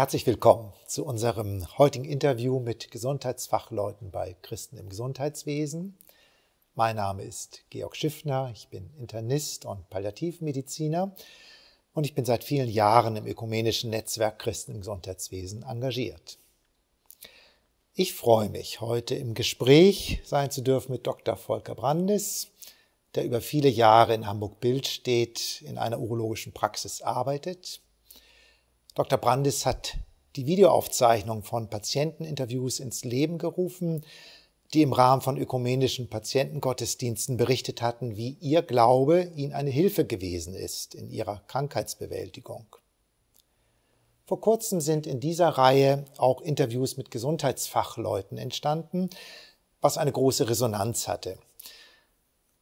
Herzlich willkommen zu unserem heutigen Interview mit Gesundheitsfachleuten bei Christen im Gesundheitswesen. Mein Name ist Georg Schiffner, ich bin Internist und Palliativmediziner und ich bin seit vielen Jahren im ökumenischen Netzwerk Christen im Gesundheitswesen engagiert. Ich freue mich, heute im Gespräch sein zu dürfen mit Dr. Volker Brandes, der über viele Jahre in Hamburg-Bild steht, in einer urologischen Praxis arbeitet Dr. Brandis hat die Videoaufzeichnung von Patienteninterviews ins Leben gerufen, die im Rahmen von ökumenischen Patientengottesdiensten berichtet hatten, wie ihr Glaube ihnen eine Hilfe gewesen ist in ihrer Krankheitsbewältigung. Vor kurzem sind in dieser Reihe auch Interviews mit Gesundheitsfachleuten entstanden, was eine große Resonanz hatte.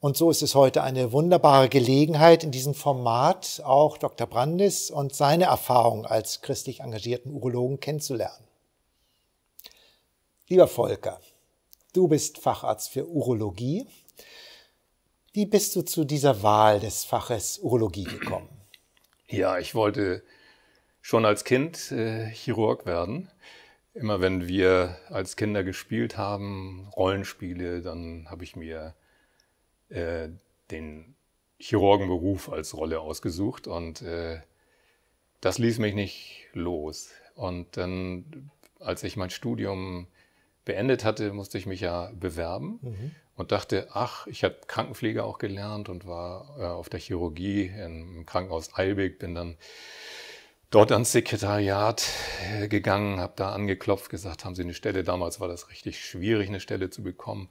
Und so ist es heute eine wunderbare Gelegenheit, in diesem Format auch Dr. Brandis und seine Erfahrung als christlich engagierten Urologen kennenzulernen. Lieber Volker, du bist Facharzt für Urologie. Wie bist du zu dieser Wahl des Faches Urologie gekommen? Ja, ich wollte schon als Kind äh, Chirurg werden. Immer wenn wir als Kinder gespielt haben, Rollenspiele, dann habe ich mir äh, den Chirurgenberuf als Rolle ausgesucht und äh, das ließ mich nicht los. Und dann, als ich mein Studium beendet hatte, musste ich mich ja bewerben mhm. und dachte, ach, ich habe Krankenpflege auch gelernt und war äh, auf der Chirurgie im Krankenhaus Eilbek, bin dann dort ans Sekretariat äh, gegangen, habe da angeklopft, gesagt, haben Sie eine Stelle? Damals war das richtig schwierig, eine Stelle zu bekommen.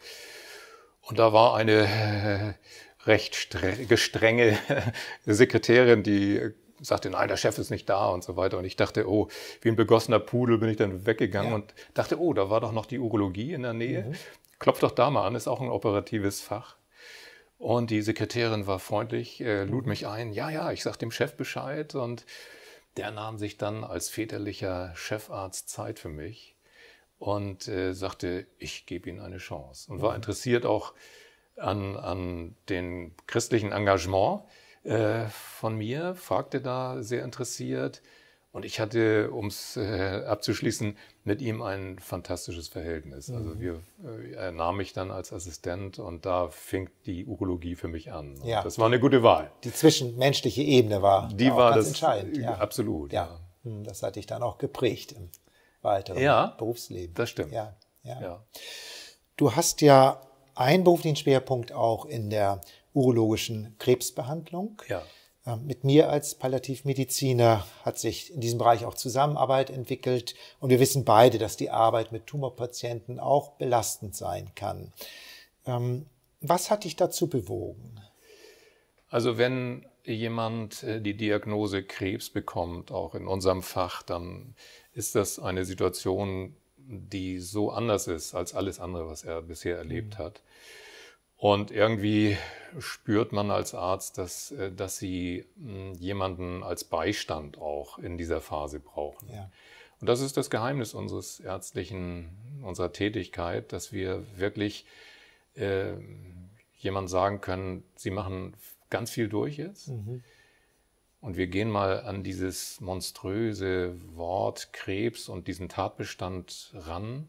Und da war eine äh, recht gestrenge Sekretärin, die äh, sagte, nein, der Chef ist nicht da und so weiter. Und ich dachte, oh, wie ein begossener Pudel bin ich dann weggegangen ja. und dachte, oh, da war doch noch die Urologie in der Nähe. Mhm. Klopf doch da mal an, ist auch ein operatives Fach. Und die Sekretärin war freundlich, äh, lud mich ein, ja, ja, ich sag dem Chef Bescheid. Und der nahm sich dann als väterlicher Chefarzt Zeit für mich und äh, sagte, ich gebe Ihnen eine Chance. Und war interessiert auch an, an dem christlichen Engagement äh, von mir, fragte da sehr interessiert. Und ich hatte, um es äh, abzuschließen, mit ihm ein fantastisches Verhältnis. Mhm. Also wir, äh, er nahm mich dann als Assistent und da fing die Urologie für mich an. ja. Das war eine gute Wahl. Die zwischenmenschliche Ebene war, die war, war ganz das, entscheidend. Äh, ja. Absolut. Ja. ja. Hm, das hatte ich dann auch geprägt weiteren ja, Berufsleben. Das stimmt. Ja, ja. ja. Du hast ja einen beruflichen Schwerpunkt auch in der urologischen Krebsbehandlung. Ja. Ähm, mit mir als Palliativmediziner hat sich in diesem Bereich auch Zusammenarbeit entwickelt und wir wissen beide, dass die Arbeit mit Tumorpatienten auch belastend sein kann. Ähm, was hat dich dazu bewogen? Also wenn jemand äh, die Diagnose Krebs bekommt, auch in unserem Fach, dann ist das eine Situation, die so anders ist als alles andere, was er bisher mhm. erlebt hat. Und irgendwie spürt man als Arzt, dass, äh, dass sie hm, jemanden als Beistand auch in dieser Phase brauchen. Ja. Und das ist das Geheimnis unseres ärztlichen, unserer Tätigkeit, dass wir wirklich äh, jemand sagen können, sie machen ganz viel durch jetzt. Mhm. Und wir gehen mal an dieses monströse Wort Krebs und diesen Tatbestand ran.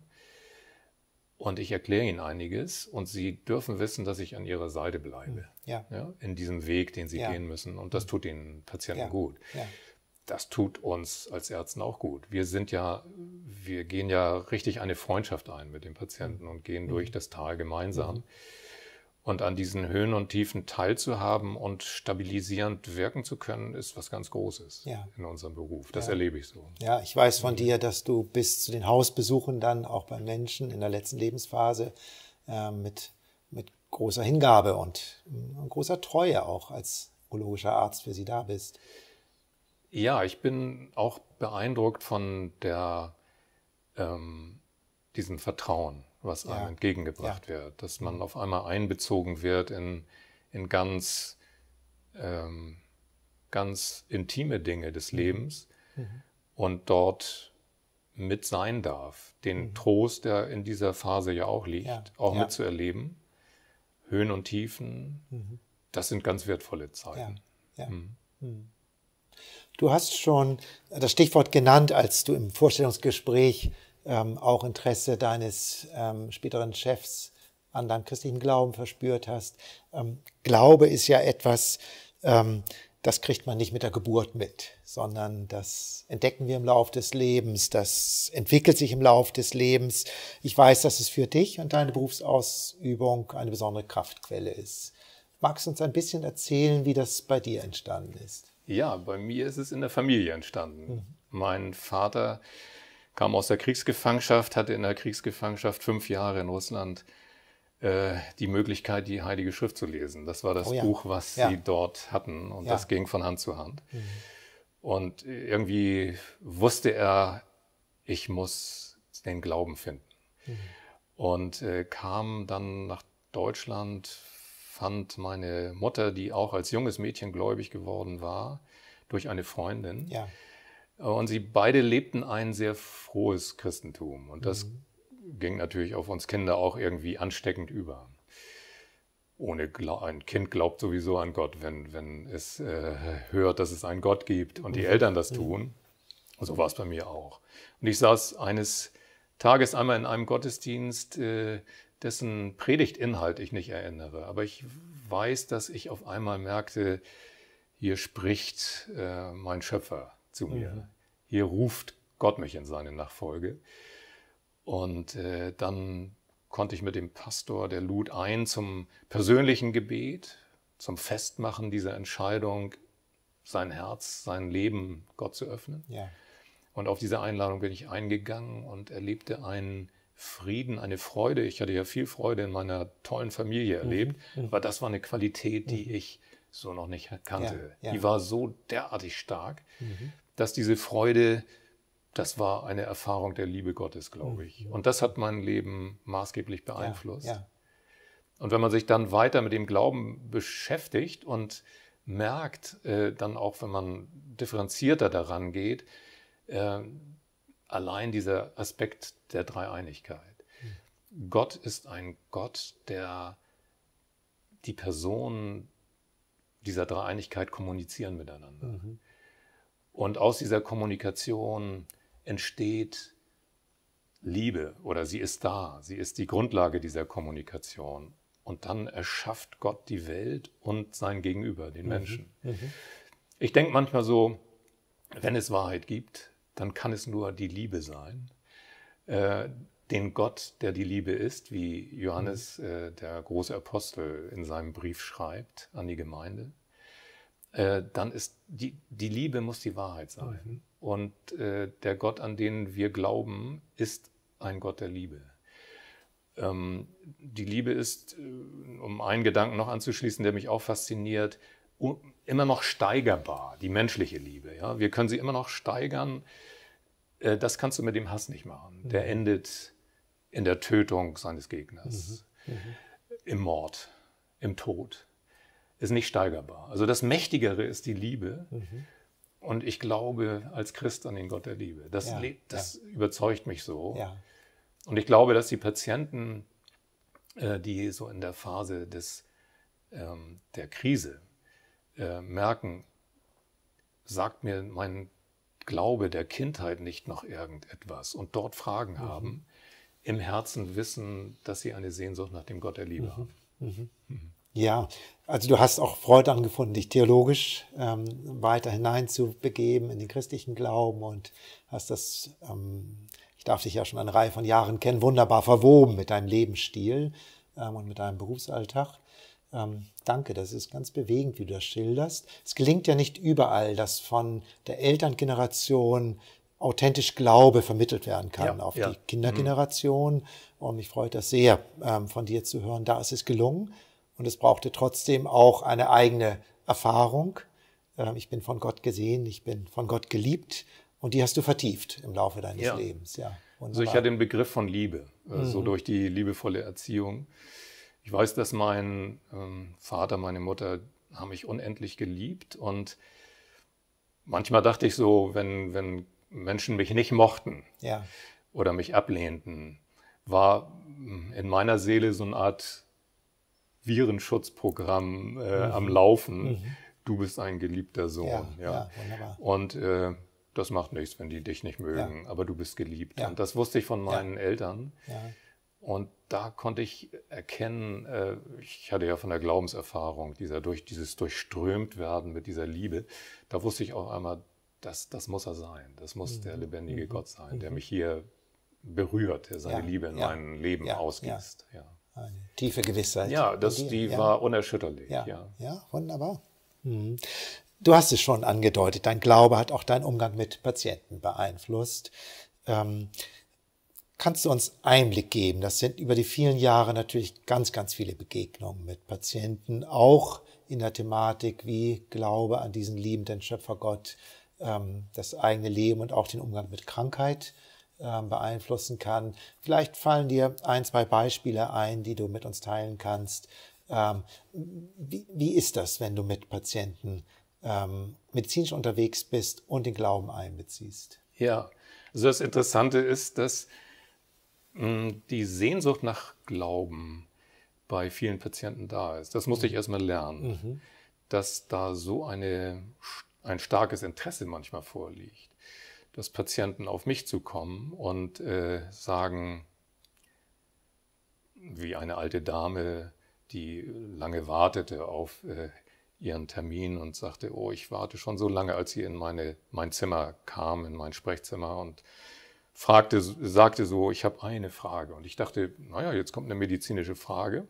Und ich erkläre Ihnen einiges. Und Sie dürfen wissen, dass ich an Ihrer Seite bleibe. Hm, ja. ja in diesem Weg, den Sie ja. gehen müssen. Und das hm. tut den Patienten ja. gut. Das tut uns als Ärzten auch gut. Wir sind ja, wir gehen ja richtig eine Freundschaft ein mit dem Patienten hm. und gehen mhm. durch das Tal gemeinsam. Mhm. Und an diesen Höhen und Tiefen teilzuhaben und stabilisierend wirken zu können, ist was ganz Großes ja. in unserem Beruf. Das ja. erlebe ich so. Ja, ich weiß von mhm. dir, dass du bis zu den Hausbesuchen dann auch bei Menschen in der letzten Lebensphase äh, mit, mit großer Hingabe und, und großer Treue auch als urologischer Arzt für sie da bist. Ja, ich bin auch beeindruckt von der, ähm, diesem Vertrauen was einem ja. entgegengebracht wird, dass man mhm. auf einmal einbezogen wird in, in ganz, ähm, ganz intime Dinge des mhm. Lebens mhm. und dort mit sein darf, den mhm. Trost, der in dieser Phase ja auch liegt, ja. auch ja. mitzuerleben. Höhen und Tiefen, mhm. das sind ganz wertvolle Zeiten. Ja. Mhm. Du hast schon das Stichwort genannt, als du im Vorstellungsgespräch ähm, auch Interesse deines ähm, späteren Chefs an deinem christlichen Glauben verspürt hast. Ähm, Glaube ist ja etwas, ähm, das kriegt man nicht mit der Geburt mit, sondern das entdecken wir im Lauf des Lebens, das entwickelt sich im Lauf des Lebens. Ich weiß, dass es für dich und deine Berufsausübung eine besondere Kraftquelle ist. Magst du uns ein bisschen erzählen, wie das bei dir entstanden ist? Ja, bei mir ist es in der Familie entstanden. Mhm. Mein Vater äh, kam aus der Kriegsgefangenschaft, hatte in der Kriegsgefangenschaft fünf Jahre in Russland äh, die Möglichkeit, die Heilige Schrift zu lesen. Das war das oh ja. Buch, was ja. sie dort hatten und ja. das ging von Hand zu Hand. Mhm. Und irgendwie wusste er, ich muss den Glauben finden. Mhm. Und äh, kam dann nach Deutschland, fand meine Mutter, die auch als junges Mädchen gläubig geworden war, durch eine Freundin. Ja äh, und sie beide lebten ein sehr frohes Christentum. Und das mhm. ging natürlich auf uns Kinder auch irgendwie ansteckend über. Ohne ein Kind glaubt sowieso an Gott, wenn, wenn es äh, hört, dass es einen Gott gibt und die mhm. Eltern das mhm. tun. so mhm. war es bei mir auch. Und ich saß eines Tages einmal in einem Gottesdienst, äh, dessen Predigtinhalt ich nicht erinnere. Aber ich weiß, dass ich auf einmal merkte, hier spricht äh, mein Schöpfer zu mir. Mhm. Hier ruft Gott mich in seine Nachfolge. Und äh, dann konnte ich mit dem Pastor, der lud ein zum persönlichen Gebet, zum Festmachen dieser Entscheidung, sein Herz, sein Leben Gott zu öffnen. Ja. Und auf diese Einladung bin ich eingegangen und erlebte einen Frieden, eine Freude. Ich hatte ja viel Freude in meiner tollen Familie mhm. erlebt, mhm. aber das war eine Qualität, die mhm. ich so noch nicht kannte. Ja, ja. Die war so derartig stark, mhm dass diese Freude, das war eine Erfahrung der Liebe Gottes, glaube ich. Mhm. Und das hat mein Leben maßgeblich beeinflusst. Ja, ja. Und wenn man sich dann weiter mit dem Glauben beschäftigt und merkt, äh, dann auch wenn man differenzierter daran geht, äh, allein dieser Aspekt der Dreieinigkeit. Mhm. Gott ist ein Gott, der die Personen dieser Dreieinigkeit kommunizieren miteinander. Mhm. Und aus dieser Kommunikation entsteht Liebe oder sie ist da, sie ist die Grundlage dieser Kommunikation. Und dann erschafft Gott die Welt und sein Gegenüber, den mhm, Menschen. Mhm. Ich denke manchmal so, wenn es Wahrheit gibt, dann kann es nur die Liebe sein. Äh, den Gott, der die Liebe ist, wie Johannes, mhm. äh, der große Apostel, in seinem Brief schreibt an die Gemeinde. Äh, dann ist die, die Liebe muss die Wahrheit sein. Mhm. Und äh, der Gott, an den wir glauben, ist ein Gott der Liebe. Ähm, die Liebe ist, äh, um einen Gedanken noch anzuschließen, der mich auch fasziniert, immer noch steigerbar, die menschliche Liebe. Ja? Wir können sie immer noch steigern. Äh, das kannst du mit dem Hass nicht machen. Mhm. Der endet in der Tötung seines Gegners, mhm. mhm. im Mord, im Tod ist nicht steigerbar. Also das Mächtigere ist die Liebe. Mhm. Und ich glaube als Christ an den Gott der Liebe. Das, ja, das ja. überzeugt mich so. Ja. Und ich glaube, dass die Patienten, äh, die so in der Phase des, ähm, der Krise äh, merken, sagt mir mein Glaube der Kindheit nicht noch irgendetwas und dort Fragen mhm. haben, im Herzen wissen, dass sie eine Sehnsucht nach dem Gott der Liebe mhm. haben. Mhm. mhm. Ja, also du hast auch Freude angefunden, dich theologisch ähm, weiter hinein zu begeben in den christlichen Glauben und hast das, ähm, ich darf dich ja schon eine Reihe von Jahren kennen, wunderbar verwoben mit deinem Lebensstil ähm, und mit deinem Berufsalltag. Ähm, danke, das ist ganz bewegend, wie du das schilderst. Es gelingt ja nicht überall, dass von der Elterngeneration authentisch Glaube vermittelt werden kann ja, auf ja. die Kindergeneration. Mhm. Und mich freut das sehr, ähm, von dir zu hören. Da ist es gelungen. Und es brauchte trotzdem auch eine eigene Erfahrung. Ähm, ich bin von Gott gesehen, ich bin von Gott geliebt und die hast du vertieft im Laufe deines ja. Lebens. Ja, also ich hatte den Begriff von Liebe, äh, mhm. so durch die liebevolle Erziehung. Ich weiß, dass mein ähm, Vater, meine Mutter haben mich unendlich geliebt und manchmal dachte ich so, wenn, wenn Menschen mich nicht mochten ja. oder mich ablehnten, war mm, in meiner Seele so eine Art Virenschutzprogramm äh, mhm. am Laufen. Mhm. Du bist ein geliebter Sohn. Ja, ja. ja wunderbar. Und äh, das macht nichts, wenn die dich nicht mögen, ja. aber du bist geliebt. Und das wusste ich von meinen Eltern. Und da konnte ich erkennen, äh, ich hatte ja von der Glaubenserfahrung, dieser durch, dieses Durchströmtwerden mit dieser Liebe, da wusste ich auf einmal, das, das muss er sein. Das muss mhm. der lebendige mhm. Gott sein, der mhm. mich hier berührt, der seine Liebe in mein Leben ausgießt. Ja eine tiefe Gewissheit. Ja, das, die ja. war unerschütterlich. Ja, ja. ja wunderbar. Mhm. Du hast es schon angedeutet, dein Glaube hat auch deinen Umgang mit Patienten beeinflusst. Ähm, kannst du uns Einblick geben? Das sind über die vielen Jahre natürlich ganz, ganz viele Begegnungen mit Patienten, auch in der Thematik, wie Glaube an diesen liebenden Schöpfergott ähm, das eigene Leben und auch den Umgang mit Krankheit ähm, beeinflussen kann. Vielleicht fallen dir ein, zwei Beispiele ein, die du mit uns teilen kannst. Ähm, wie, ist das, wenn du mit Patienten ähm, medizinisch unterwegs bist und den Glauben einbeziehst? Ja, also das Interessante ist, dass hm, die Sehnsucht nach Glauben bei vielen Patienten da ist. Das musste ich mhm. erstmal lernen, mhm. dass da so eine, ein starkes Interesse manchmal vorliegt dass Patienten auf mich zukommen und äh, sagen, wie eine alte Dame, die lange wartete auf äh, ihren Termin und sagte, oh, ich warte schon so lange, als sie in meine, mein Zimmer kam, in mein Sprechzimmer und fragte, sagte so, ich habe eine Frage. Und ich dachte, naja, jetzt kommt eine medizinische Frage.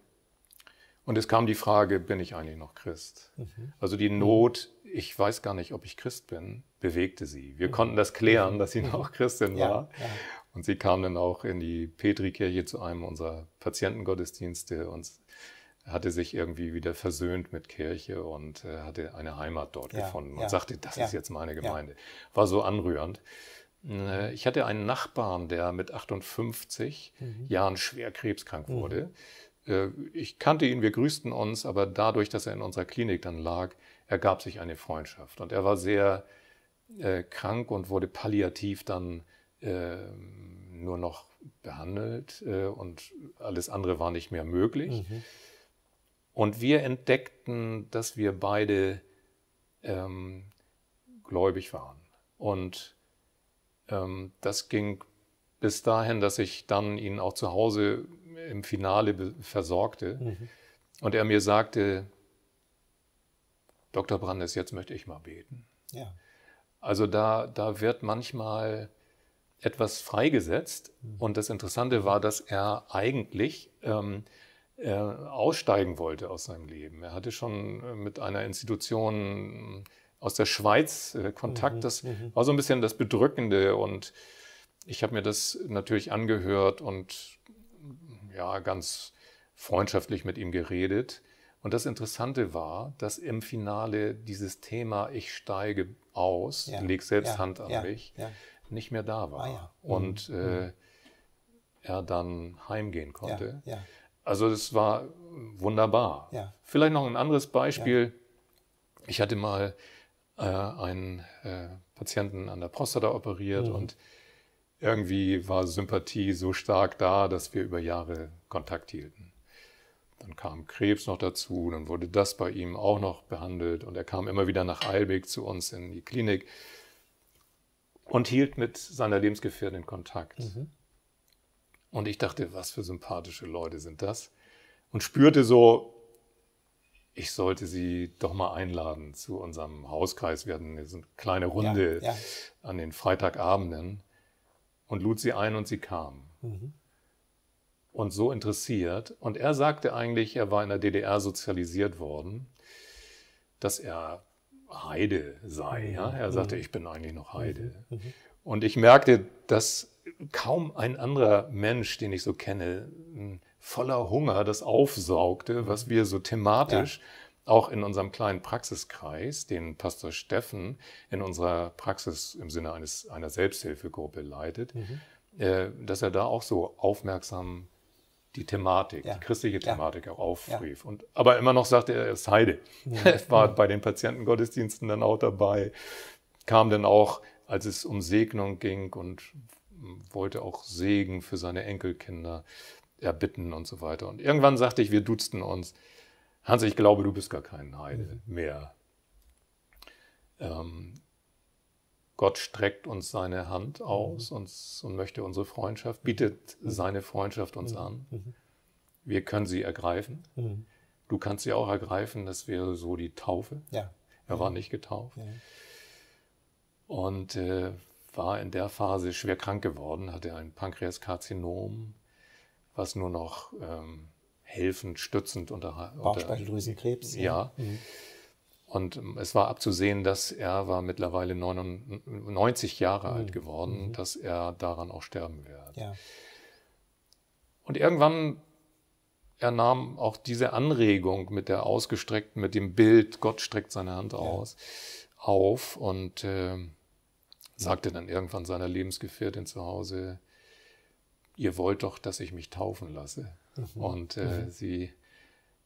Und es kam die Frage, bin ich eigentlich noch Christ? Mhm. Also die mhm. Not, ich weiß gar nicht, ob ich Christ bin, bewegte sie. Wir mhm. konnten das klären, mhm. dass sie noch Christin ja, war. Ja. Und sie kam dann auch in die Petrikirche zu einem unserer Patientengottesdienste und hatte sich irgendwie wieder versöhnt mit Kirche und äh, hatte eine Heimat dort ja, gefunden und sagte, das ist jetzt meine Gemeinde. War so anrührend. Äh, ich hatte einen Nachbarn, der mit 58 mhm. Jahren schwer krebskrank mhm. wurde äh, ich kannte ihn, wir grüßten uns, aber dadurch, dass er in unserer Klinik dann lag, ergab sich eine Freundschaft. Und er war sehr äh, krank und wurde palliativ dann äh, nur noch behandelt äh, und alles andere war nicht mehr möglich. Mhm. Und wir entdeckten, dass wir beide ähm, gläubig waren. Und ähm, das ging bis dahin, dass ich dann ihn auch zu Hause im Finale versorgte. Mhm. Und er mir sagte, Dr. Brandes, jetzt möchte ich mal beten. Ja. Also da, da wird manchmal etwas freigesetzt. Mhm. Und das Interessante war, dass er eigentlich ähm, äh, aussteigen wollte aus seinem Leben. Er hatte schon äh, mit einer Institution aus der Schweiz äh, Kontakt. Mhm. Das mhm. war so ein bisschen das Bedrückende. Und ich habe mir das natürlich angehört und ja, ganz freundschaftlich mit ihm geredet. Und das Interessante war, dass im Finale dieses Thema Ich steige aus, ja. leg selbst ja. Hand an ja. mich, nicht mehr da war. Ah, mhm. Und mhm. äh, er dann heimgehen konnte. Also das war wunderbar. Vielleicht noch ein anderes Beispiel. Ich hatte mal äh, einen äh, Patienten an der Prostata operiert mhm. und irgendwie war Sympathie so stark da, dass wir über Jahre Kontakt hielten. Dann kam Krebs noch dazu, dann wurde das bei ihm auch noch behandelt und er kam immer wieder nach Eilbeck zu uns in die Klinik und hielt mit seiner Lebensgefährtin Kontakt. Mhm. Und ich dachte, was für sympathische Leute sind das? Und spürte so, ich sollte sie doch mal einladen zu unserem Hauskreis. Wir hatten eine kleine Runde ja, ja. an den Freitagabenden und lud sie ein und sie kam. Mhm. Und so interessiert. Und er sagte eigentlich, er war in der DDR sozialisiert worden, dass er Heide sei. Ja? Mhm. Er sagte, mhm. ich bin eigentlich noch Heide. Mhm. mhm. Und ich merkte, dass kaum ein anderer Mensch, den ich so kenne, voller Hunger das aufsaugte, was wir so thematisch ja auch in unserem kleinen Praxiskreis, den Pastor Steffen in unserer Praxis im Sinne eines, einer Selbsthilfegruppe leitet, mhm. äh, dass er da auch so aufmerksam die Thematik, ja. die christliche Thematik ja. auch aufrief. Ja. Und, aber immer noch sagte er, er ist Heide. Er war bei den Patientengottesdiensten dann auch dabei, kam dann auch, als es um Segnung ging und wollte auch Segen für seine Enkelkinder erbitten und so weiter. Und irgendwann sagte ich, wir duzten uns. Hans, ich glaube, du bist gar kein Heide mhm. mehr. Ähm, Gott streckt uns seine Hand mhm. aus uns, und möchte unsere Freundschaft, bietet mhm. seine Freundschaft uns an. Wir können sie ergreifen. Du kannst sie auch ergreifen, das wäre so die Taufe. Ja. Er war nicht getauft. Ja. Und äh, war in der Phase schwer krank geworden, hatte ein Pankreaskarzinom, was nur noch ähm, helfend, stützend unter, unter Bauchspeicheldrüsenkrebs. Ja. ja. Mhm. Und ähm, es war abzusehen, dass er war mittlerweile 99 Jahre mhm. alt geworden, mhm. dass er daran auch sterben wird. Ja. Und irgendwann er nahm auch diese Anregung mit der ausgestreckten, mit dem Bild, Gott streckt seine Hand aus, ja. auf und äh, sagte dann irgendwann seiner Lebensgefährtin zu Hause, ihr wollt doch, dass ich mich taufen lasse. Mhm. Und äh, mhm. sie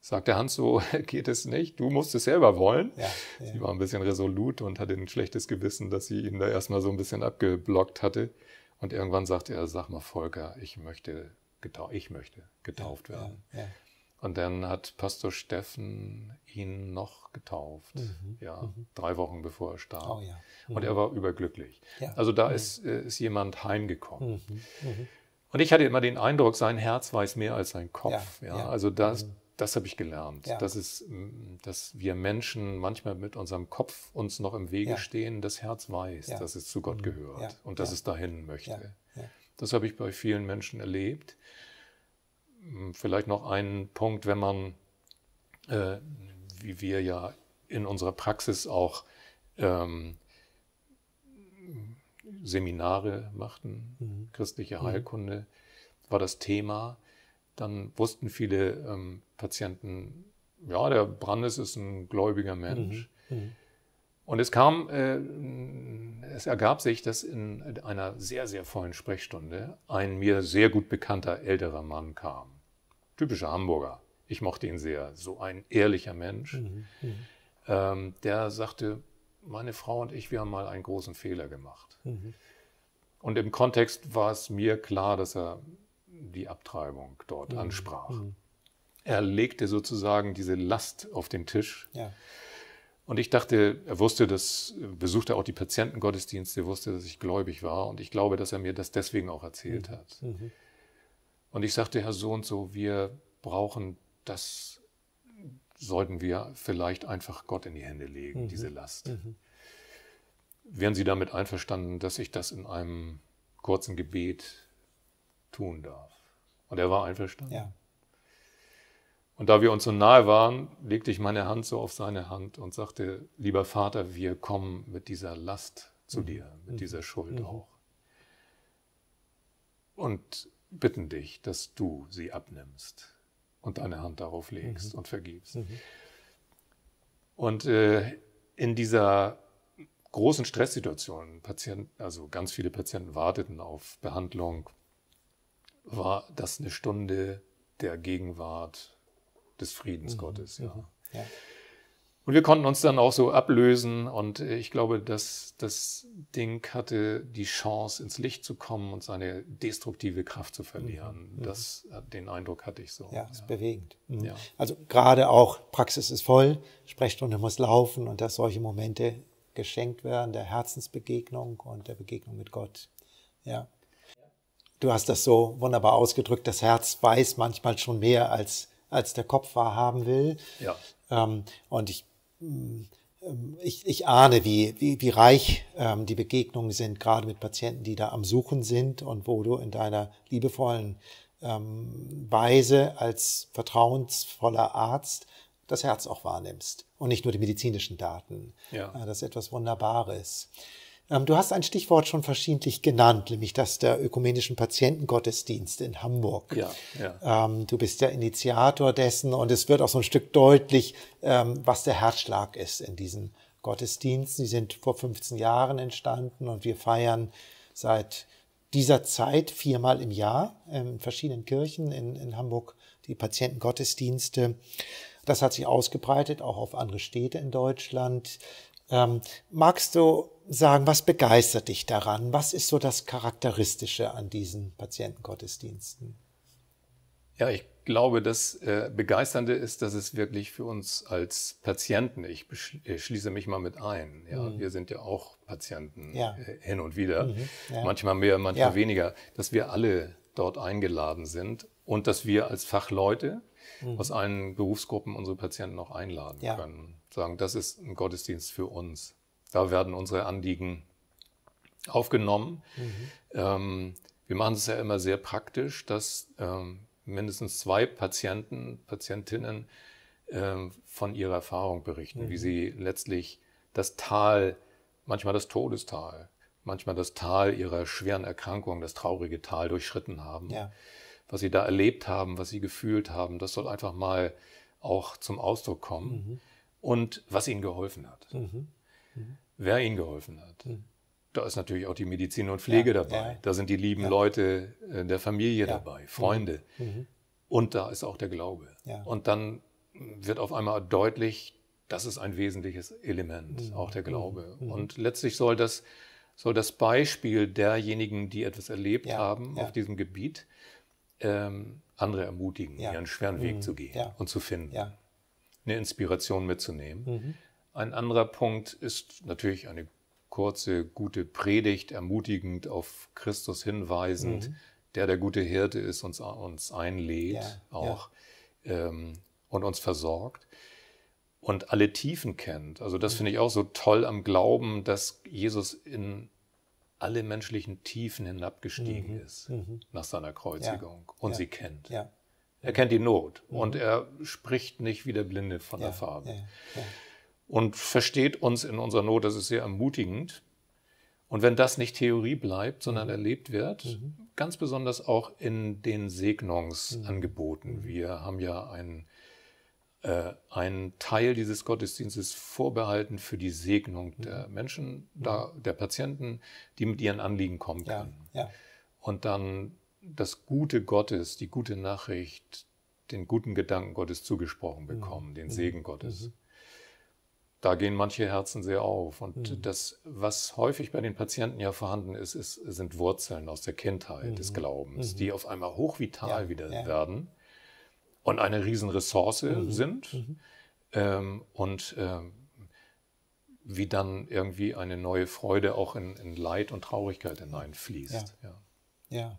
sagte Hans, so geht es nicht, du musst es selber wollen. Ja, ja. Sie war ein bisschen resolut und hatte ein schlechtes Gewissen, dass sie ihn da erstmal so ein bisschen abgeblockt hatte. Und irgendwann sagte er, sag mal Volker, ich möchte, getau ich möchte getauft ja, werden. Und dann hat Pastor Steffen ihn noch getauft, mhm, ja, mhm. drei Wochen bevor er starb. Oh, mhm. Und er war überglücklich. Also da mhm. ist, äh, ist jemand heimgekommen. Mhm, mhm. Und ich hatte immer den Eindruck, sein Herz weiß mehr als sein Kopf. Ja, ja. Also das, mhm. das habe ich gelernt. Ja. Das ist, mm, dass wir Menschen manchmal mit unserem Kopf uns noch im Wege stehen. Das Herz weiß, dass es zu Gott mhm. gehört und dass es dahin möchte. Das habe ich bei vielen Menschen erlebt. Mm, vielleicht noch einen Punkt, wenn man, äh, wie wir ja in unserer Praxis auch ähm, Seminare machten, mhm. christliche mhm. Heilkunde war das Thema. Dann wussten viele ähm, Patienten, ja, der Brandes ist ein gläubiger Mensch. Mhm. mhm. Und es kam, äh, es ergab sich, dass in einer sehr, sehr vollen Sprechstunde ein mir sehr gut bekannter älterer Mann kam. Typischer Hamburger. Ich mochte ihn sehr. So ein ehrlicher Mensch. Mhm. mhm. Ähm, der sagte, meine Frau und ich, wir haben mal einen großen Fehler gemacht. Mhm. Und im Kontext war es mir klar, dass er die Abtreibung dort mhm. ansprach. Mhm. Er legte sozusagen diese Last auf den Tisch. Ja. Und ich dachte, er wusste, dass besuchte auch die Patientengottesdienste, wusste, dass ich gläubig war. Und ich glaube, dass er mir das deswegen auch erzählt mhm. hat. Mhm. Und ich sagte, Herr Sohn, so, wir brauchen das sollten wir vielleicht einfach Gott in die Hände legen, mhm. diese Last. Mhm. Wären Sie damit einverstanden, dass ich das in einem kurzen Gebet tun darf? Und er war einverstanden. Ja. Und da wir uns so nahe waren, legte ich meine Hand so auf seine Hand und sagte, lieber Vater, wir kommen mit dieser Last zu mhm. dir, mit dieser mhm. Schuld mhm. auch. Und bitten dich, dass du sie abnimmst und deine Hand darauf legst mhm. und vergibst. Mhm. Und äh, in dieser großen Stresssituation, Patienten, also ganz viele Patienten warteten auf Behandlung, war das eine Stunde der Gegenwart des Friedens mhm. Gottes. Ja. Mhm. ja. Und wir konnten uns dann auch so ablösen und äh, ich glaube, dass das Ding hatte die Chance, ins Licht zu kommen und seine destruktive Kraft zu verlieren. Mhm. mhm. Das, den Eindruck hatte ich so. Ja, ist bewegend. Mhm. Ja. Also gerade auch Praxis ist voll, Sprechstunde muss laufen und dass solche Momente geschenkt werden, der Herzensbegegnung und der Begegnung mit Gott. Ja. Du hast das so wunderbar ausgedrückt, das Herz weiß manchmal schon mehr als als der Kopf wahrhaben will. Ja. Ähm, und ich ähm, ähm, ich, ich ahne, wie, wie, wie reich ähm, die Begegnungen sind, gerade mit Patienten, die da am Suchen sind und wo du in deiner liebevollen ähm, Weise als vertrauensvoller Arzt das Herz auch wahrnimmst und nicht nur die medizinischen Daten. Ja. Ah, das ist etwas Wunderbares. Ähm, du hast ein Stichwort schon verschiedentlich genannt, nämlich das der ökumenischen Patientengottesdienst in Hamburg. Ja, ja. Ähm, du bist der Initiator dessen und es wird auch so ein Stück deutlich, ähm, was der Herzschlag ist in diesen Gottesdiensten. Die sind vor 15 Jahren entstanden und wir feiern seit dieser Zeit viermal im Jahr in verschiedenen Kirchen in, in Hamburg die Patientengottesdienste. Das hat sich ausgebreitet, auch auf andere Städte in Deutschland. Ähm, magst du sagen, was begeistert dich daran? Was ist so das Charakteristische an diesen Patientengottesdiensten? Ja, ich glaube, das äh, Begeisternde ist, dass es wirklich für uns als Patienten, ich äh, schließe mich mal mit ein, ja, mhm. wir sind ja auch Patienten ja. Äh, hin und wieder, mhm, ja. manchmal mehr, manchmal ja. weniger, dass wir alle dort eingeladen sind und dass wir als Fachleute mhm. aus allen Berufsgruppen unsere Patienten auch einladen können sagen, das ist ein Gottesdienst für uns. Da werden unsere Anliegen aufgenommen. Mhm. Ähm, wir machen es ja immer sehr praktisch, dass ähm, mindestens zwei Patienten, Patientinnen ähm, von ihrer Erfahrung berichten, mhm. wie sie letztlich das Tal, manchmal das Todestal, manchmal das Tal ihrer schweren Erkrankung, das traurige Tal durchschritten haben. Ja. Was sie da erlebt haben, was sie gefühlt haben, das soll einfach mal auch zum Ausdruck kommen. Mhm und was ihnen geholfen hat. Mhm. Mhm. Wer ihnen geholfen hat. Mhm. Da ist natürlich auch die Medizin und Pflege ja, dabei. Ja. Da sind die lieben ja. Leute äh, der Familie dabei, mhm. Freunde. Mhm. Und da ist auch der Glaube. Und dann wird auf einmal deutlich, das ist ein wesentliches Element, mhm. auch der Glaube. Und letztlich soll das, soll das Beispiel derjenigen, die etwas erlebt haben auf diesem Gebiet, ähm, andere ermutigen, ihren schweren Weg zu gehen und zu finden eine Inspiration mitzunehmen. Mhm. Ein anderer Punkt ist natürlich eine kurze, gute Predigt, ermutigend auf Christus hinweisend, mhm. der der gute Hirte ist, uns, uns einlädt ja, auch ja. Ähm, und uns versorgt und alle Tiefen kennt. Also das mhm. finde ich auch so toll am Glauben, dass Jesus in alle menschlichen Tiefen hinabgestiegen mhm. ist mhm. nach seiner Kreuzigung ja. und sie kennt. Ja. Er kennt die Not mhm. und er spricht nicht wie der Blinde von ja, der Farbe. Ja, ja. Und versteht uns in unserer Not, das ist sehr ermutigend. Und wenn das nicht Theorie bleibt, sondern mhm. erlebt wird, mhm. ganz besonders auch in den Segnungsangeboten. Mhm. Wir mhm. haben ja einen, äh, einen Teil dieses Gottesdienstes vorbehalten für die Segnung mhm. der Menschen, der, der Patienten, die mit ihren Anliegen kommen können. Und dann das Gute Gottes, die gute Nachricht, den guten Gedanken Gottes zugesprochen bekommen, mhm. den mhm. Segen Gottes. Mhm. Da gehen manche Herzen sehr auf. Und mhm. das, was häufig bei den Patienten ja vorhanden ist, ist sind Wurzeln aus der Kindheit des mhm. Glaubens, mhm. die auf einmal hochvital ja, wieder ja. werden und eine Riesenressource sind. Ähm, und ähm, wie dann irgendwie eine neue Freude auch in, in Leid und Traurigkeit hineinfließt. Ja. ja.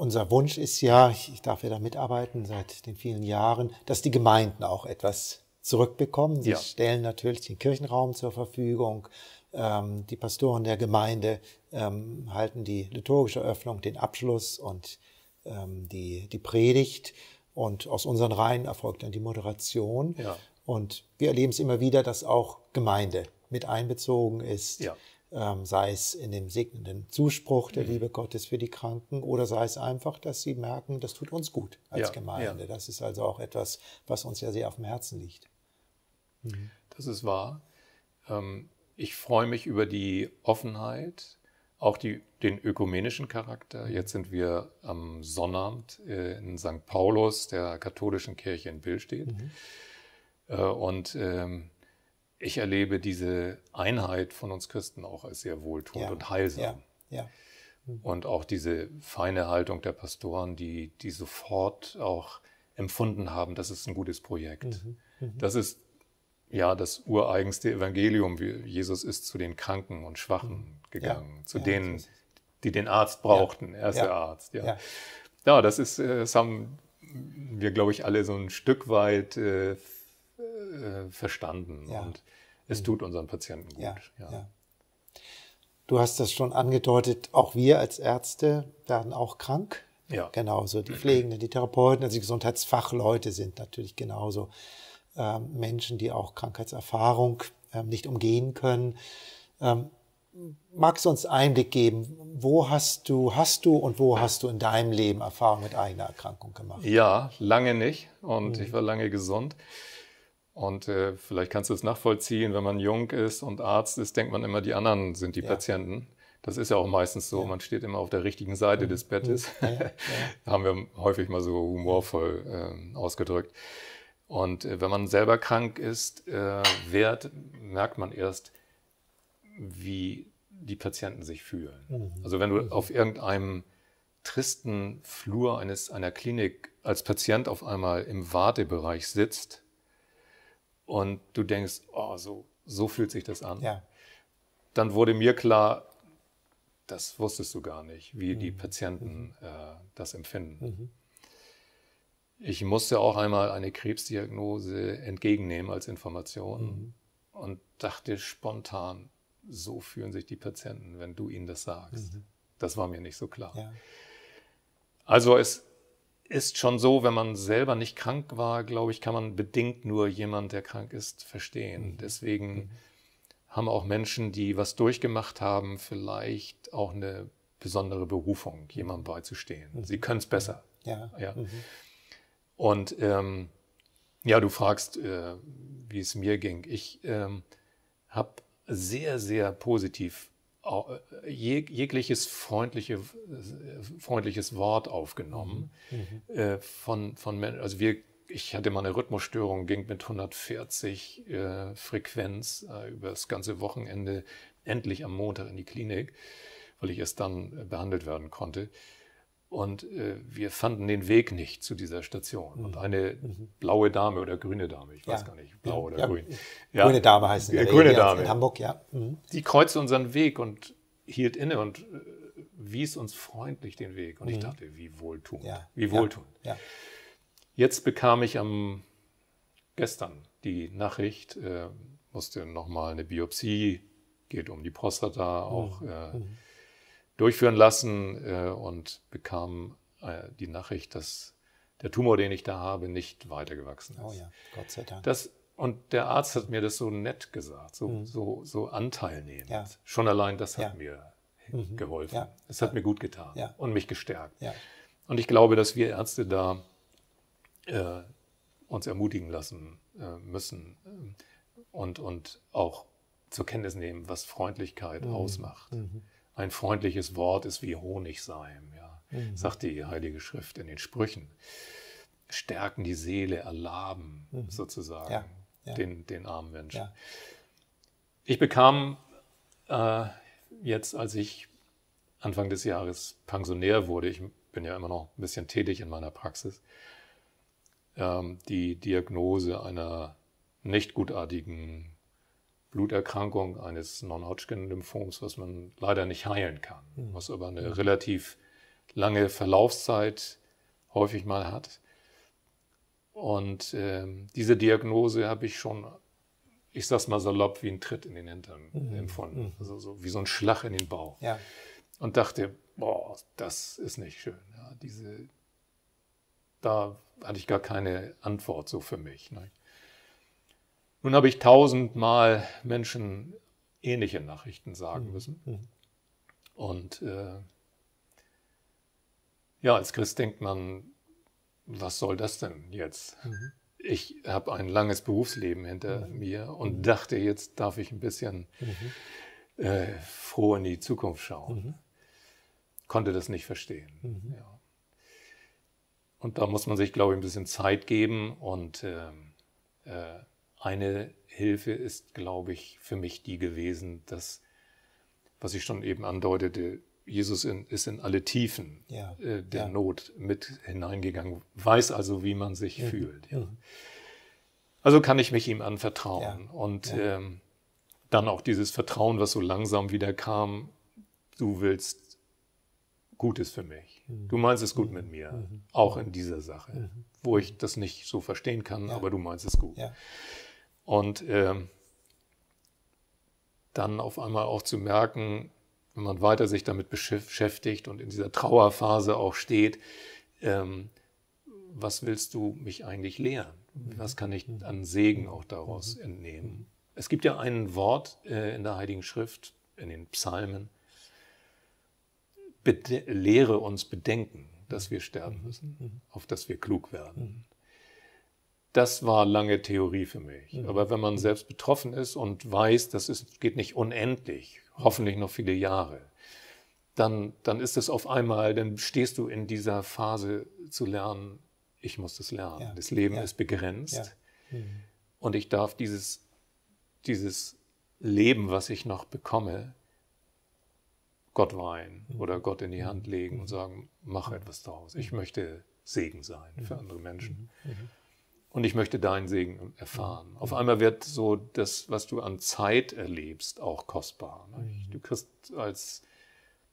Unser Wunsch ist ja, ich darf ja da mitarbeiten seit den vielen Jahren, dass die Gemeinden auch etwas zurückbekommen. Sie ja. stellen natürlich den Kirchenraum zur Verfügung. Ähm, die Pastoren der Gemeinde ähm, halten die liturgische Öffnung, den Abschluss und ähm, die, die Predigt. Und aus unseren Reihen erfolgt dann die Moderation. Ja. Und wir erleben es immer wieder, dass auch Gemeinde mit einbezogen ist. Ja ähm, sei es in dem segnenden Zuspruch der mhm. Liebe Gottes für die Kranken oder sei es einfach, dass sie merken, das tut uns gut als ja, Gemeinde. Ja. Das ist also auch etwas, was uns ja sehr auf dem Herzen liegt. Mhm. Das ist wahr. Ähm, ich freue mich über die Offenheit, auch die, den ökumenischen Charakter. Mhm. Jetzt sind wir am Sonnabend äh, in St. Paulus, der katholischen Kirche in Billstedt. Mhm. Äh, und ähm, ich erlebe diese Einheit von uns Christen auch als sehr wohltuend ja, und heilsam. Ja, ja. Und auch diese feine Haltung der Pastoren, die, die sofort auch empfunden haben, das ist ein gutes Projekt. Mhm, mh. Das ist ja das ureigenste Evangelium. Jesus ist zu den Kranken und Schwachen mhm. gegangen, zu denen, die den Arzt brauchten, ja, erster Arzt. Ja. ja, das ist, äh, das haben wir, glaube ich, alle so ein Stück weit äh, äh, verstanden ja. und es mhm. tut unseren Patienten gut. Ja, du hast das schon angedeutet, auch wir als Ärzte werden auch krank. Ja. Genauso die Pflegenden, die Therapeuten, also die Gesundheitsfachleute sind natürlich genauso ähm, Menschen, die auch Krankheitserfahrung ähm, nicht umgehen können. Ähm, magst du uns Einblick geben, wo hast du, hast du und wo hast du in deinem Leben Erfahrung mit eigener Erkrankung gemacht? Ja, lange nicht und mhm. ich war lange gesund. Und äh, vielleicht kannst du es nachvollziehen, wenn man jung ist und Arzt ist, denkt man immer, die anderen sind die ja. Patienten. Das ist ja auch meistens so, ja. man steht immer auf der richtigen Seite des Bettes. Haben wir häufig mal so humorvoll äh, ausgedrückt. Und äh, wenn man selber krank ist, äh, wird, merkt man erst, wie die Patienten sich fühlen. Mhm. Also wenn du mhm. auf irgendeinem tristen Flur eines, einer Klinik als Patient auf einmal im Wartebereich sitzt und du denkst, oh, so, so fühlt sich das an. Ja. Dann wurde mir klar, das wusstest du gar nicht, wie mhm. die Patienten äh, das empfinden. Mhm. Ich musste auch einmal eine Krebsdiagnose entgegennehmen als Information mhm. und dachte spontan, so fühlen sich die Patienten, wenn du ihnen das sagst. Mhm. Das war mir nicht so klar. Ja. Also es ist schon so, wenn man selber nicht krank war, glaube ich, kann man bedingt nur jemand, der krank ist, verstehen. Mhm. Deswegen mhm. haben auch Menschen, die was durchgemacht haben, vielleicht auch eine besondere Berufung, jemandem beizustehen. Mhm. Sie können es besser. Ja. ja. Und ähm, ja, du fragst, äh, wie es mir ging. Ich ähm, habe sehr, sehr positiv äh, jegliches freundliche, äh, freundliches Wort aufgenommen. Mhm. mhm. Äh, von, von, also wir, ich hatte mal eine Rhythmusstörung, ging mit 140 äh, Frequenz äh, über das ganze Wochenende endlich am Montag in die Klinik, weil ich erst dann äh, behandelt werden konnte. Und äh, wir fanden den Weg nicht zu dieser Station. Und mhm. eine mhm. blaue Dame oder grüne Dame, ich weiß ja. gar nicht, blau oder ja. grün. Ja. Grüne Dame heißen die. Grüne Dame. In Hamburg, ja. Mhm. Die kreuzte unseren Weg und hielt inne und äh, wies uns freundlich den Weg. Und mhm. ich dachte, wie wohltuend, wie wohltuend. Jetzt bekam ich am gestern die Nachricht, äh, musste nochmal eine Biopsie, geht um die Prostata auch. Mhm. Äh, durchführen lassen äh, und bekam äh, die Nachricht, dass der Tumor, den ich da habe, nicht weitergewachsen ist. Oh ja, Gott sei Dank. Das, und der Arzt hat mir das so nett gesagt, so, mhm. so, so anteilnehmend. Ja. Schon allein das hat ja. mir mhm. geholfen. Ja. Es hat mir gut getan und mich gestärkt. Und ich glaube, dass wir Ärzte da äh, uns ermutigen lassen äh, müssen ähm, und, und auch zur Kenntnis nehmen, was Freundlichkeit mhm. ausmacht. Mhm ein freundliches Wort ist wie Honigseim, ja, mhm. sagt die Heilige Schrift in den Sprüchen. Stärken die Seele, erlaben mhm. sozusagen ja, ja. Den, den armen Menschen. Ich bekam äh, jetzt, als ich Anfang des Jahres pensionär wurde, ich bin ja immer noch ein bisschen tätig in meiner Praxis, ähm, die Diagnose einer nicht gutartigen Bluterkrankung eines Non-Hodgkin-Lymphoms, was man leider nicht heilen kann, hm. was aber eine relativ lange Verlaufszeit häufig mal hat. Und äh, diese Diagnose habe ich schon, ich sag's mal salopp, wie ein Tritt in den Hintern mhm. empfunden. Hm. Also so wie so ein Schlag in den Bauch. Ja. Und dachte, boah, das ist nicht schön. Ja, diese, da hatte ich gar keine Antwort so für mich. Ne? Nun habe ich tausendmal Menschen ähnliche Nachrichten sagen mhm. müssen. Mhm. Und äh, ja, als Christ denkt man, was soll das denn jetzt? Mhm. Ich habe ein langes Berufsleben hinter mhm. mir und mhm. dachte, jetzt darf ich ein bisschen äh, froh in die Zukunft schauen. Konnte das nicht verstehen. Ja. Und da muss man sich, glaube ich, ein bisschen Zeit geben und ähm, äh, eine Hilfe ist, glaube ich, für mich die gewesen, dass, was ich schon eben andeutete, Jesus in, ist in alle Tiefen ja, äh, der ja. Not mit hineingegangen, weiß also, wie man sich mhm. fühlt. Ja. Mhm. Also kann ich mich ihm anvertrauen. Und ähm, dann auch dieses Vertrauen, was so langsam wieder kam, du willst Gutes für mich. Mhm. Du meinst es gut mhm. mit mir, auch in dieser Sache, wo ich das nicht so verstehen kann, aber du meinst es gut. Und äh, dann auf einmal auch zu merken, wenn man weiter sich damit beschäftigt und in dieser Trauerphase auch steht, ähm, was willst du mich eigentlich lehren? Was kann ich an Segen auch daraus mhm. entnehmen? Es gibt ja ein Wort äh, in der Heiligen Schrift, in den Psalmen, lehre uns bedenken, dass wir sterben mhm. müssen, auf dass wir klug werden. Mhm das war lange Theorie für mich. Mhm. Aber wenn man mhm. selbst betroffen ist und weiß, das ist, geht nicht unendlich, hoffentlich noch viele Jahre, dann, dann ist es auf einmal, dann stehst du in dieser Phase zu lernen, ich muss das lernen. Ja. Das Leben ja. ist begrenzt. Ja. Mhm. Und ich darf dieses, dieses Leben, was ich noch bekomme, Gott weinen mhm. oder Gott in die Hand mhm. legen und mhm. sagen, mach etwas daraus. Ich möchte Segen sein für andere Menschen und ich möchte deinen Segen erfahren. Mhm. Auf einmal wird so das, was du an Zeit erlebst, auch kostbar. Ne? Mhm. Du kriegst als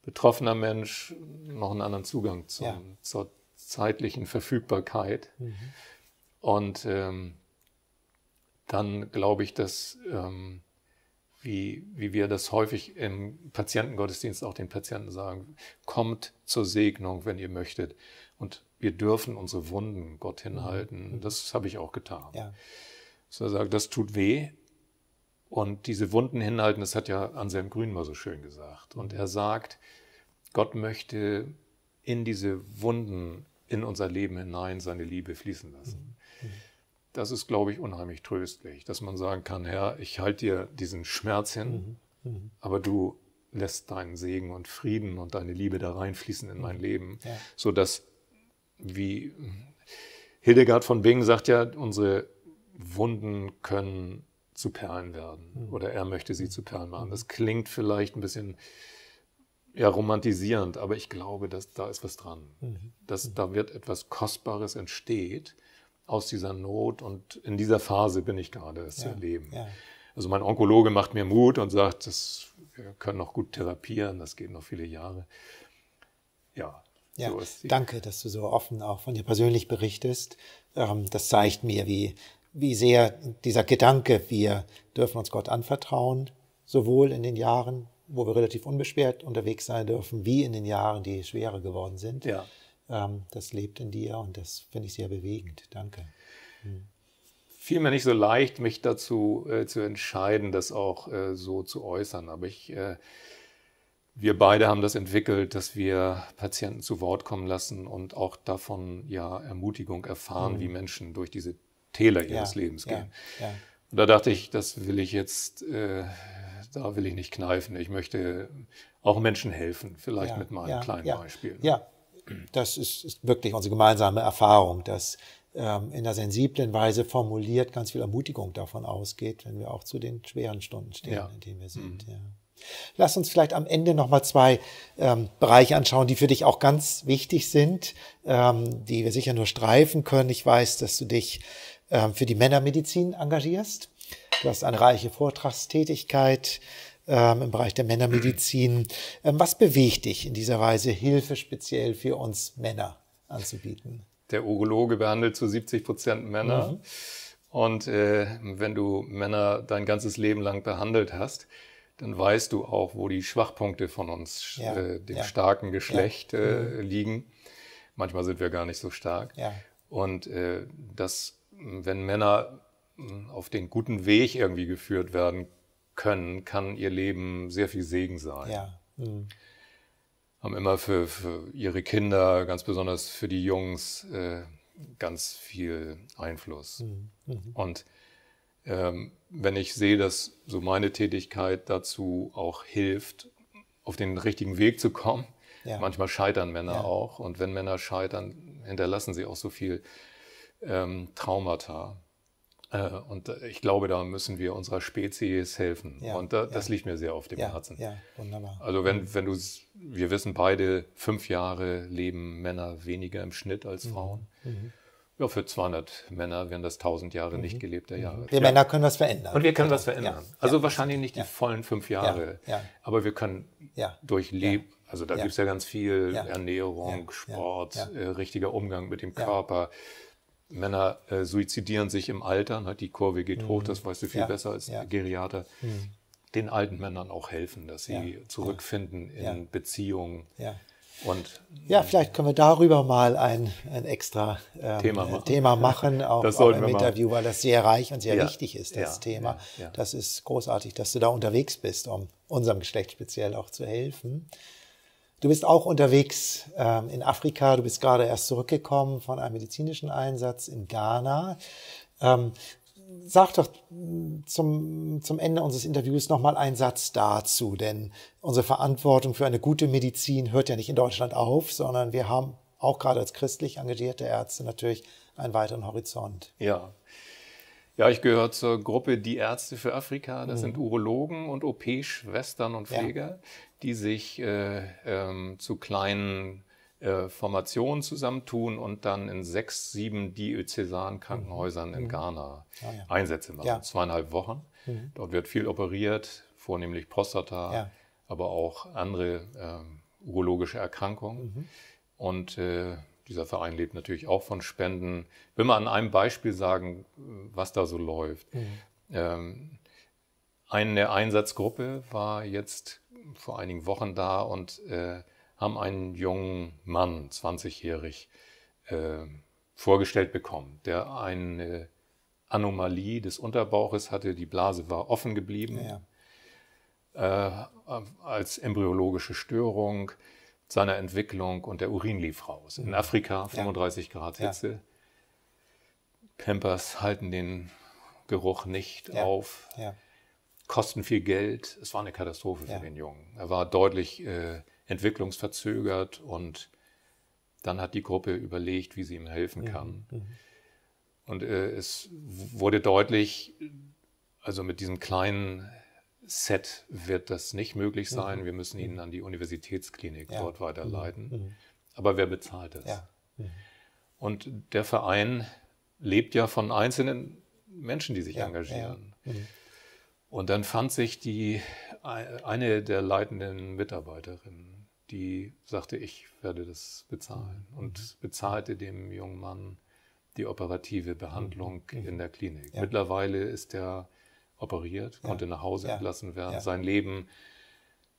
betroffener Mensch noch einen anderen Zugang zum, ja. zur zeitlichen Verfügbarkeit. Mhm. Und ähm, dann glaube ich, dass, ähm, wie, wie wir das häufig im Patientengottesdienst auch den Patienten sagen, kommt zur Segnung, wenn ihr möchtet. Und wir dürfen unsere Wunden Gott hinhalten. Mhm. Das habe ich auch getan. Ja. Dass sagt, das tut weh. Und diese Wunden hinhalten, das hat ja Anselm Grün mal so schön gesagt. Und er sagt, Gott möchte in diese Wunden in unser Leben hinein seine Liebe fließen lassen. Mhm. mhm. Das ist, glaube ich, unheimlich tröstlich, dass man sagen kann, Herr, ich halte dir diesen Schmerz hin, Mhm. mhm. aber du lässt deinen Segen und Frieden und deine Liebe da reinfließen in mein Leben, ja. sodass wie Hildegard von Bingen sagt ja, unsere Wunden können zu Perlen werden hm. oder er möchte sie zu Perlen machen. Das klingt vielleicht ein bisschen ja, romantisierend, aber ich glaube, dass da ist was dran. Mhm. Dass mhm. da wird etwas Kostbares entsteht aus dieser Not und in dieser Phase bin ich gerade, das ja, zu erleben. Ja. Also mein Onkologe macht mir Mut und sagt, das, wir können noch gut therapieren, das geht noch viele Jahre. Ja, ja, so danke, dass du so offen auch von dir persönlich berichtest. Ähm, das zeigt mir, wie, wie sehr dieser Gedanke, wir dürfen uns Gott anvertrauen, sowohl in den Jahren, wo wir relativ unbeschwert unterwegs sein dürfen, wie in den Jahren, die schwerer geworden sind. Ja. Ähm, das lebt in dir und das finde ich sehr bewegend. Danke. Hm. Vielmehr nicht so leicht, mich dazu äh, zu entscheiden, das auch äh, so zu äußern. Aber ich äh, wir beide haben das entwickelt, dass wir Patienten zu Wort kommen lassen und auch davon ja Ermutigung erfahren, mhm. wie Menschen durch diese Täler ihres ja, Lebens gehen. Ja, ja. Und da dachte ich, das will ich jetzt, äh, da will ich nicht kneifen. Ich möchte auch Menschen helfen, vielleicht mit meinem kleinen Beispiel. Ja, das ist, ist, wirklich unsere gemeinsame Erfahrung, dass ähm, in der sensiblen Weise formuliert ganz viel Ermutigung davon ausgeht, wenn wir auch zu den schweren Stunden stehen, in denen wir sind. Mhm. Lass uns vielleicht am Ende nochmal zwei ähm, Bereiche anschauen, die für dich auch ganz wichtig sind, ähm, die wir sicher nur streifen können. Ich weiß, dass du dich ähm, für die Männermedizin engagierst. Du hast eine reiche Vortragstätigkeit ähm, im Bereich der Männermedizin. Ähm, was bewegt dich in dieser Weise, Hilfe speziell für uns Männer anzubieten? Der Urologe behandelt zu 70 Prozent Männer. Mhm. Und äh, wenn du Männer dein ganzes Leben lang behandelt hast, dann weißt du auch, wo die Schwachpunkte von uns, ja, äh, dem ja, starken Geschlecht, ja, äh, mhm. liegen. Manchmal sind wir gar nicht so stark. Und äh, dass, äh, wenn Männer äh, auf den guten Weg irgendwie geführt werden können, kann ihr Leben sehr viel Segen sein. Mhm. Haben immer für, für, ihre Kinder, ganz besonders für die Jungs, äh, ganz viel Einfluss. Mhm. Mhm. Und ähm, wenn ich sehe, dass so meine Tätigkeit dazu auch hilft, auf den richtigen Weg zu kommen. Ja. Manchmal scheitern Männer ja. auch. Und wenn Männer scheitern, hinterlassen sie auch so viel ähm, Traumata. Äh, und ich glaube, da müssen wir unserer Spezies helfen. Ja. und da, das liegt mir sehr auf dem Herzen. Ja, wunderbar. Also wenn, wenn du, wir wissen beide, fünf Jahre leben Männer weniger im Schnitt als mhm. Frauen. Mhm. Mhm. Ja, für 200 Männer wären das 1000 Jahre mhm. nicht gelebte mhm. Jahre. Wir ja. Männer können was verändern. Und wir können was verändern. Ja. Also ja. wahrscheinlich nicht die vollen fünf Jahre, aber wir können durch Leben, also da gibt es ja ganz viel Ernährung, Sport, äh, richtiger Umgang mit dem Körper. Männer äh, suizidieren sich im Alter, halt die Kurve geht mhm. hoch, das weißt du viel besser als Geriater. Mhm. Den alten Männern auch helfen, dass sie zurückfinden in Beziehungen. Ja und ja, vielleicht können wir darüber mal ein, ein extra ähm, Thema äh, machen, Thema machen auch, das auch im Interview, weil das sehr reich und sehr ja, wichtig ist, das ja, Thema. Ja, das ist großartig, dass du da unterwegs bist, um unserem Geschlecht speziell auch zu helfen. Du bist auch unterwegs ähm, in Afrika, du bist gerade erst zurückgekommen von einem medizinischen Einsatz in Ghana. Ähm, sag doch zum, zum Ende unseres Interviews nochmal einen Satz dazu, denn unsere Verantwortung für eine gute Medizin hört ja nicht in Deutschland auf, sondern wir haben auch gerade als christlich engagierte Ärzte natürlich einen weiteren Horizont. Ja. Ja, ich gehöre zur Gruppe Die Ärzte für Afrika. Das mhm. sind Urologen und OP-Schwestern und Pfleger, ja. die sich äh, ähm, zu kleinen äh, Formationen zusammentun und dann in sechs, sieben diözesanen Krankenhäusern mhm. in Ghana ah, ja, ja. Einsätze machen. Ja. Zweieinhalb Wochen. Mhm. Dort wird viel operiert, vornehmlich Prostata, aber auch andere äh, urologische Erkrankungen. Mhm. Und äh, dieser Verein lebt natürlich auch von Spenden. Will man an einem Beispiel sagen, was da so läuft. Mhm. Ähm, eine Einsatzgruppe war jetzt vor einigen Wochen da und äh, haben einen jungen Mann, 20-jährig, äh, vorgestellt bekommen, der eine Anomalie des Unterbauches hatte. Die Blase war offen geblieben ja. äh, als embryologische Störung seiner Entwicklung und der Urin lief raus. In mhm. Afrika 35 ja. Grad Hitze. Ja. Pampers halten den Geruch nicht ja. auf, kosten viel Geld. Es war eine Katastrophe für den Jungen. Er war deutlich äh, entwicklungsverzögert und dann hat die Gruppe überlegt, wie sie ihm helfen mhm, kann. Mhm. Und äh, es wurde deutlich, also mit diesem kleinen Set wird das nicht möglich sein. Mhm. Wir müssen ihn mhm. an die Universitätsklinik ja. dort weiterleiten. Mhm. mhm. Aber wer bezahlt das? Ja. Und der Verein lebt ja von einzelnen Menschen, die sich ja. engagieren. Und dann fand sich die, äh, eine der leitenden Mitarbeiterinnen die sagte, ich werde das bezahlen mhm. und mhm. bezahlte dem jungen Mann die operative Behandlung mhm. in der Klinik. Ja. Mittlerweile ist er operiert, ja. konnte nach Hause ja. entlassen werden. Sein Leben,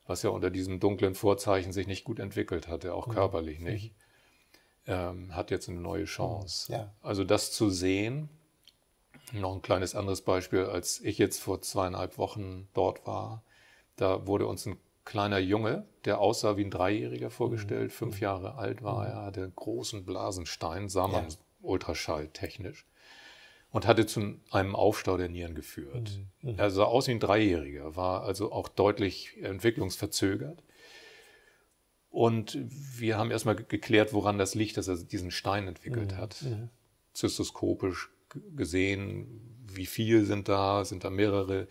was ja unter diesen dunklen Vorzeichen sich nicht gut entwickelt hatte, auch mhm. körperlich nicht, mhm. ähm, hat jetzt eine neue Chance. Also das zu sehen, noch ein kleines anderes Beispiel, als ich jetzt vor zweieinhalb Wochen dort war, da wurde uns ein kleiner Junge, der aussah wie ein Dreijähriger vorgestellt, mhm. fünf Jahre alt war mhm. er, hatte einen großen Blasenstein, sah man ja. Ultraschall technisch und hatte zu einem Aufstau der Nieren geführt. Mhm. mhm. Er sah aus wie ein Dreijähriger, war also auch deutlich entwicklungsverzögert. Und wir haben erstmal geklärt, woran das liegt, dass er diesen Stein entwickelt mhm. hat. Zystoskopisch gesehen, wie viel sind da, sind da mehrere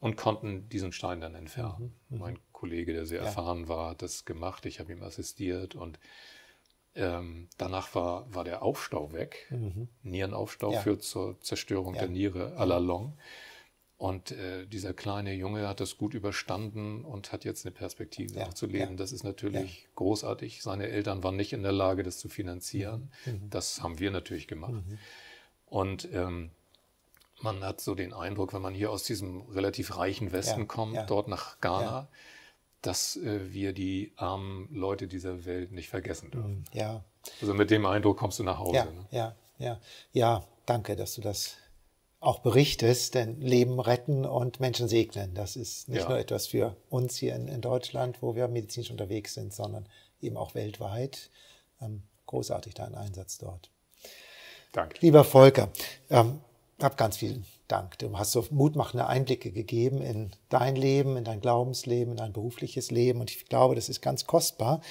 und konnten diesen Stein dann entfernen. Mein Kollege, der sehr ja. erfahren war, hat das gemacht. Ich habe ihm assistiert und ähm, danach war, war der Aufstau weg. Mhm. Nierenaufstau ja. führt zur Zerstörung ja. der Niere à la long. Und äh, dieser kleine Junge hat das gut überstanden und hat jetzt eine Perspektive ja, zu leben. Ja, das ist natürlich ja. großartig. Seine Eltern waren nicht in der Lage, das zu finanzieren. Mhm. mhm. Das haben wir natürlich gemacht. Mhm. Und ähm, man hat so den Eindruck, wenn man hier aus diesem relativ reichen Westen kommt, dort nach Ghana, dass äh, wir die armen Leute dieser Welt nicht vergessen dürfen. Mhm. Ja. Also mit dem Eindruck kommst du nach Hause. Ja, ne? ja, ja. Ja, danke, dass du das auch berichtest, denn Leben retten und Menschen segnen, das ist nicht ja. nur etwas für uns hier in, in, Deutschland, wo wir medizinisch unterwegs sind, sondern eben auch weltweit. Ähm, großartig dein Einsatz dort. Danke. Lieber Volker, ähm, hab ganz viel Dank. Du hast so mutmachende Einblicke gegeben in dein Leben, in dein Glaubensleben, in dein berufliches Leben. Und ich glaube, das ist ganz kostbar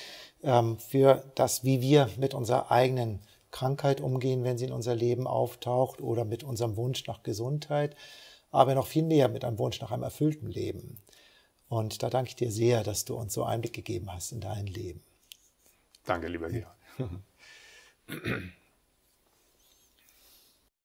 ähm, für das, wie wir mit unserer eigenen Krankheit umgehen, wenn sie in unser Leben auftaucht oder mit unserem Wunsch nach Gesundheit, aber noch viel mehr mit einem Wunsch nach einem erfüllten Leben. Und da danke ich dir sehr, dass du uns so Einblick gegeben hast in dein Leben. Danke, lieber Georg.